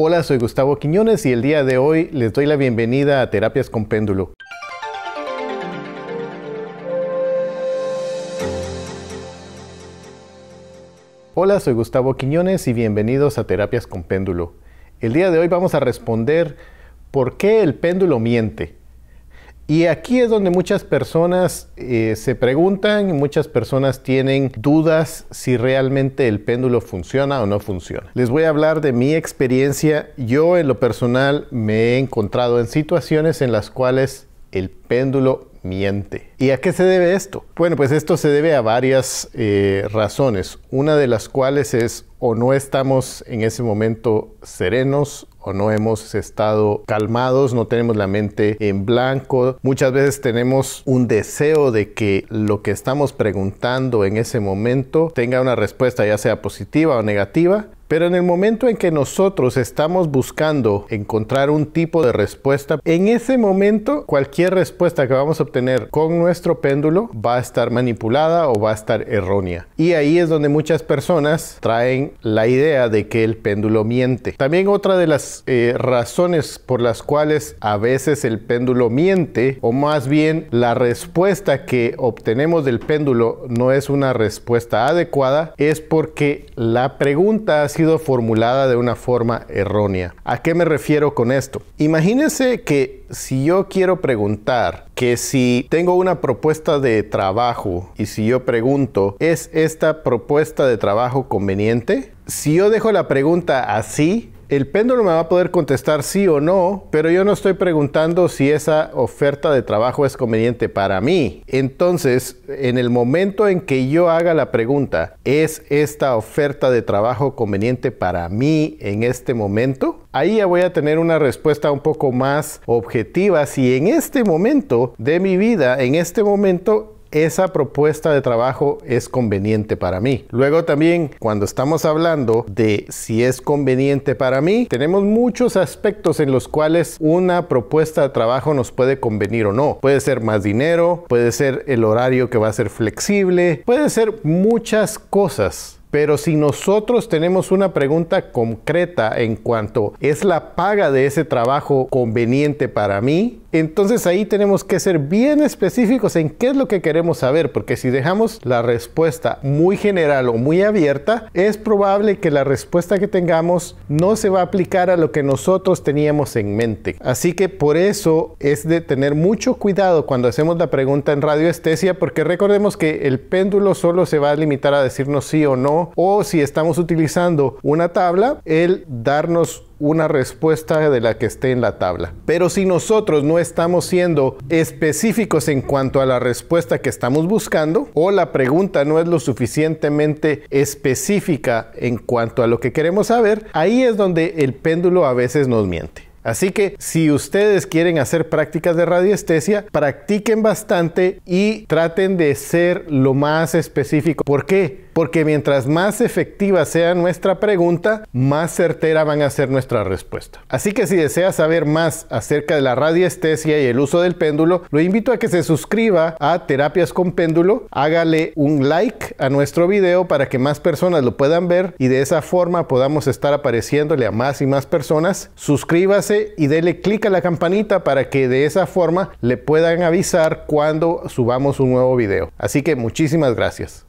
Hola, soy Gustavo Quiñones y el día de hoy les doy la bienvenida a Terapias con Péndulo. Hola, soy Gustavo Quiñones y bienvenidos a Terapias con Péndulo. El día de hoy vamos a responder por qué el péndulo miente. Y aquí es donde muchas personas eh, se preguntan y muchas personas tienen dudas si realmente el péndulo funciona o no funciona. Les voy a hablar de mi experiencia. Yo en lo personal me he encontrado en situaciones en las cuales el péndulo miente. ¿Y a qué se debe esto? Bueno, pues esto se debe a varias eh, razones, una de las cuales es o no estamos en ese momento serenos o no hemos estado calmados, no tenemos la mente en blanco. Muchas veces tenemos un deseo de que lo que estamos preguntando en ese momento tenga una respuesta ya sea positiva o negativa pero en el momento en que nosotros estamos buscando encontrar un tipo de respuesta, en ese momento cualquier respuesta que vamos a obtener con nuestro péndulo va a estar manipulada o va a estar errónea. Y ahí es donde muchas personas traen la idea de que el péndulo miente. También otra de las eh, razones por las cuales a veces el péndulo miente, o más bien la respuesta que obtenemos del péndulo no es una respuesta adecuada, es porque la pregunta formulada de una forma errónea. ¿A qué me refiero con esto? Imagínense que si yo quiero preguntar que si tengo una propuesta de trabajo y si yo pregunto, ¿es esta propuesta de trabajo conveniente? si yo dejo la pregunta así, el péndulo me va a poder contestar sí o no, pero yo no estoy preguntando si esa oferta de trabajo es conveniente para mí. Entonces, en el momento en que yo haga la pregunta, ¿es esta oferta de trabajo conveniente para mí en este momento? Ahí ya voy a tener una respuesta un poco más objetiva si en este momento de mi vida, en este momento, esa propuesta de trabajo es conveniente para mí. Luego también, cuando estamos hablando de si es conveniente para mí, tenemos muchos aspectos en los cuales una propuesta de trabajo nos puede convenir o no. Puede ser más dinero, puede ser el horario que va a ser flexible, puede ser muchas cosas. Pero si nosotros tenemos una pregunta concreta en cuanto es la paga de ese trabajo conveniente para mí, entonces ahí tenemos que ser bien específicos en qué es lo que queremos saber, porque si dejamos la respuesta muy general o muy abierta, es probable que la respuesta que tengamos no se va a aplicar a lo que nosotros teníamos en mente. Así que por eso es de tener mucho cuidado cuando hacemos la pregunta en radioestesia, porque recordemos que el péndulo solo se va a limitar a decirnos sí o no, o si estamos utilizando una tabla, el darnos una respuesta de la que esté en la tabla. Pero si nosotros no estamos siendo específicos en cuanto a la respuesta que estamos buscando o la pregunta no es lo suficientemente específica en cuanto a lo que queremos saber, ahí es donde el péndulo a veces nos miente. Así que si ustedes quieren hacer prácticas de radiestesia, practiquen bastante y traten de ser lo más específico. ¿Por qué? Porque mientras más efectiva sea nuestra pregunta, más certera van a ser nuestra respuesta. Así que si desea saber más acerca de la radiestesia y el uso del péndulo, lo invito a que se suscriba a Terapias con Péndulo, hágale un like a nuestro video para que más personas lo puedan ver y de esa forma podamos estar apareciéndole a más y más personas. Suscríbase y dele clic a la campanita para que de esa forma le puedan avisar cuando subamos un nuevo video. Así que muchísimas gracias.